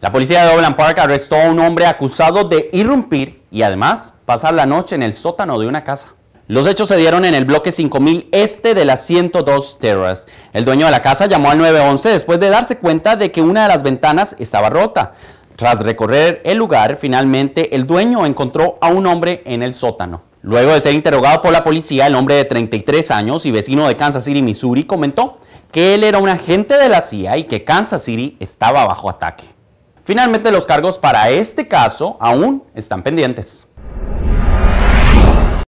La policía de Overland Park arrestó a un hombre acusado de irrumpir y además pasar la noche en el sótano de una casa. Los hechos se dieron en el bloque 5000 este de las 102 Terrace. El dueño de la casa llamó al 911 después de darse cuenta de que una de las ventanas estaba rota. Tras recorrer el lugar, finalmente el dueño encontró a un hombre en el sótano. Luego de ser interrogado por la policía, el hombre de 33 años y vecino de Kansas City, Missouri, comentó que él era un agente de la CIA y que Kansas City estaba bajo ataque. Finalmente, los cargos para este caso aún están pendientes.